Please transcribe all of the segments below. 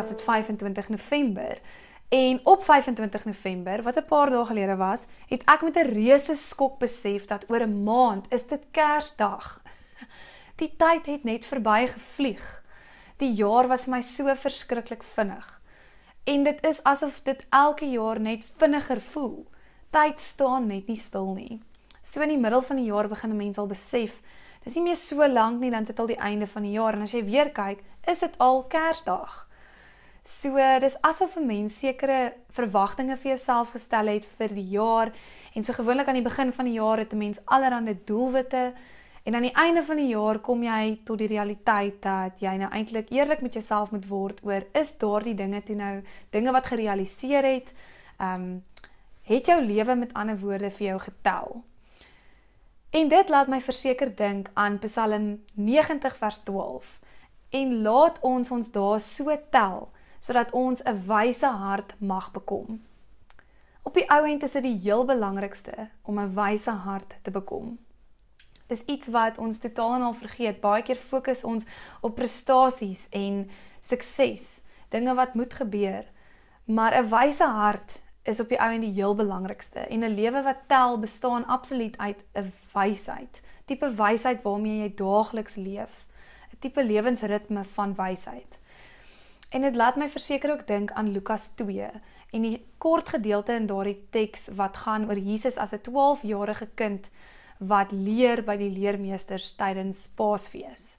was dit 25 November. En op 25 November, wat 'n paar dae gelede was, het ek met 'n reuse skok besef dat oor 'n maand is dit Kersdag. Die tyd het net verbygevlieg. Die jaar was vir my so verskriklik vinnig. En dit is asof dit elke jaar net vinniger voel. Tyd staan net nie stil nie. So in die middel van die jaar begin mense al besef, dis nie meer so lank nie dan sit al die einde van die jaar en as jy weer kyk, is dit al Kersdag. So dis asof 'n mens sekere verwagtinge vir jouself gestel het vir die jaar en so gewoonlik aan die begin van die jaar het 'n mens allerlei doelwitte en aan die einde van die jaar kom jy tot die realiteit dat jy nou eintlik eerlik met jouself moet word oor is daardie dinge toe nou dinge wat gerealiseer het ehm um, het jou lewe met ander woorde vir jou getel En dit laat my verseker dink aan Psalm 90 vers 12. En laat ons ons daar so tel sodat ons 'n wyse hart mag bekom. Op die ou end is dit die heel belangrikste om 'n wyse hart te bekom. Dis iets wat ons totaal en al vergeet. Baie keer fokus ons op prestasies en sukses, dinge wat moet gebeur, maar 'n wyse hart is op die ou end die heel belangrikste en 'n lewe wat tel bestaan absoluut uit 'n wysheid, tipe wysheid waarmee jy daagliks leef, 'n tipe lewensritme van wysheid. En dit laat my verseker ook dink aan Lukas 2 en die kort gedeelte in daardie teks wat gaan oor Jesus as 'n 12-jarige kind wat leer by die leermeesters tydens Paasfees.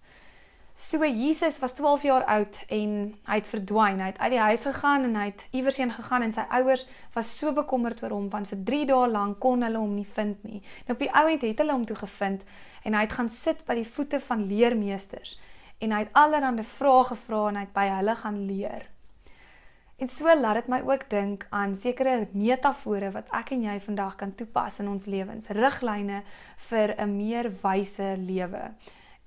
So Jesus was 12 jaar oud en hy het verdwyn. Hy het uit die huis gegaan en hy het iewersheen gegaan en sy ouers was so bekommerd oor hom want vir 3 dae lank kon hulle hom nie vind nie. Nou op die ou end het hulle hom toe gevind en hy het gaan sit by die voete van leermeesters en hy het allerlei vrae gevra en hy het by hulle gaan leer. En so laat dit my ook dink aan sekere metafore wat ek en jy vandag kan toepas in ons lewens, riglyne vir 'n meer wyse lewe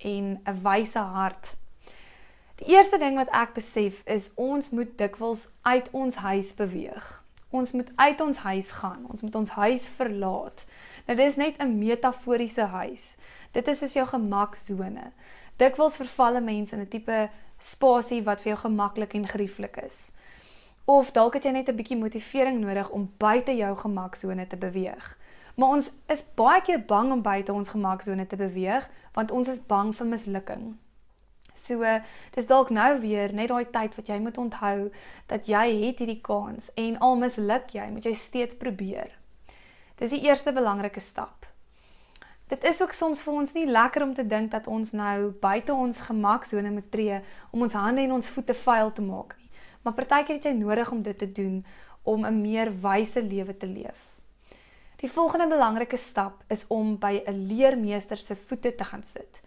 en 'n wyse hart. Die eerste ding wat ek besef is ons moet dikwels uit ons huis beweeg. Ons moet uit ons huis gaan. Ons moet ons huis verlaat. Nou dis net 'n metaforiese huis. Dit is soos jou gemaksones dikwels vervalle mense in 'n tipe spasie wat vir jou gemaklik en gerieflik is. Of dalk het jy net 'n bietjie motivering nodig om buite jou gemaksone te beweeg. Maar ons is baie keer bang om buite ons gemaksone te beweeg want ons is bang vir mislukking. So, dis dalk nou weer net daai tyd wat jy moet onthou dat jy het hierdie kans en al misluk jy, moet jy steeds probeer. Dis die eerste belangrike stap. Dit is ook soms vir ons nie lekker om te dink dat ons nou buite ons gemaksone moet tree om ons hande en ons voete vuil te maak nie. Maar partykeer het jy nodig om dit te doen om 'n meer wyse lewe te leef. Die volgende belangrike stap is om by 'n leermeester se voete te gaan sit.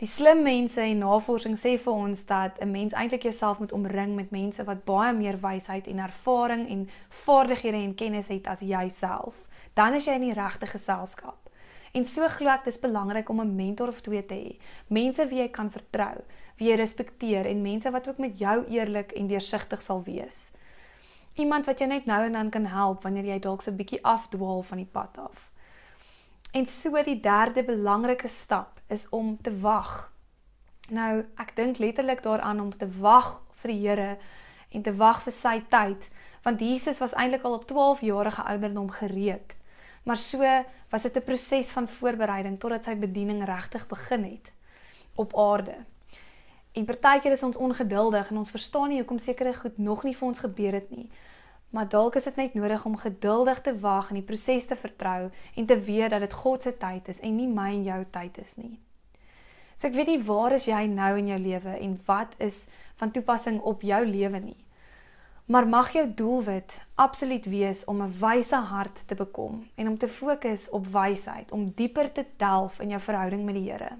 Die slim mense en navorsing sê vir ons dat 'n mens eintlik jouself moet omring met mense wat baie meer wysheid en ervaring en vaardighede en kennis het as jouself. Dan is jy in die regte geselskap. En so glo ek dis belangrik om 'n mentor of twee te hê. Mense wie jy kan vertrou, wie jy respekteer en mense wat ook met jou eerlik en deursigtig sal wees. Iemand wat jou net nou en dan kan help wanneer jy dalk so 'n bietjie afdwaal van die pad af. En so die derde belangrike stap is om te wag. Nou, ek dink letterlik daaraan om te wag vir die Here en te wag vir sy tyd, want Jesus was eintlik al op 12 jarige ouderdom gereed. Maar so was dit 'n proses van voorbereiding totdat sy bediening regtig begin het op aarde. En partykeer is ons ongeduldig en ons verstaan nie hoekom sekere goed nog nie vir ons gebeur het nie. Maar dalk is dit net nodig om geduldig te wag en die proses te vertrou en te weet dat dit God se tyd is en nie my en jou tyd is nie. So ek weet nie waar is jy nou in jou lewe en wat is van toepassing op jou lewe nie. Maar mag jou doelwit absoluut wees om 'n wyse hart te bekom en om te fokus op wysheid, om dieper te delf in jou verhouding met die Here.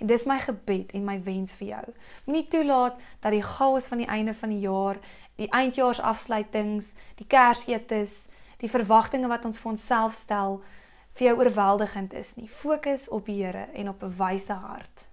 En dis my gebed en my wens vir jou. Moenie toelaat dat die chaos van die einde van die jaar, die eindjaarsafsluitings, die Kersetes, die verwagtinge wat ons vir onsself stel, vir jou oorweldigend is nie. Fokus op die Here en op 'n wyse hart.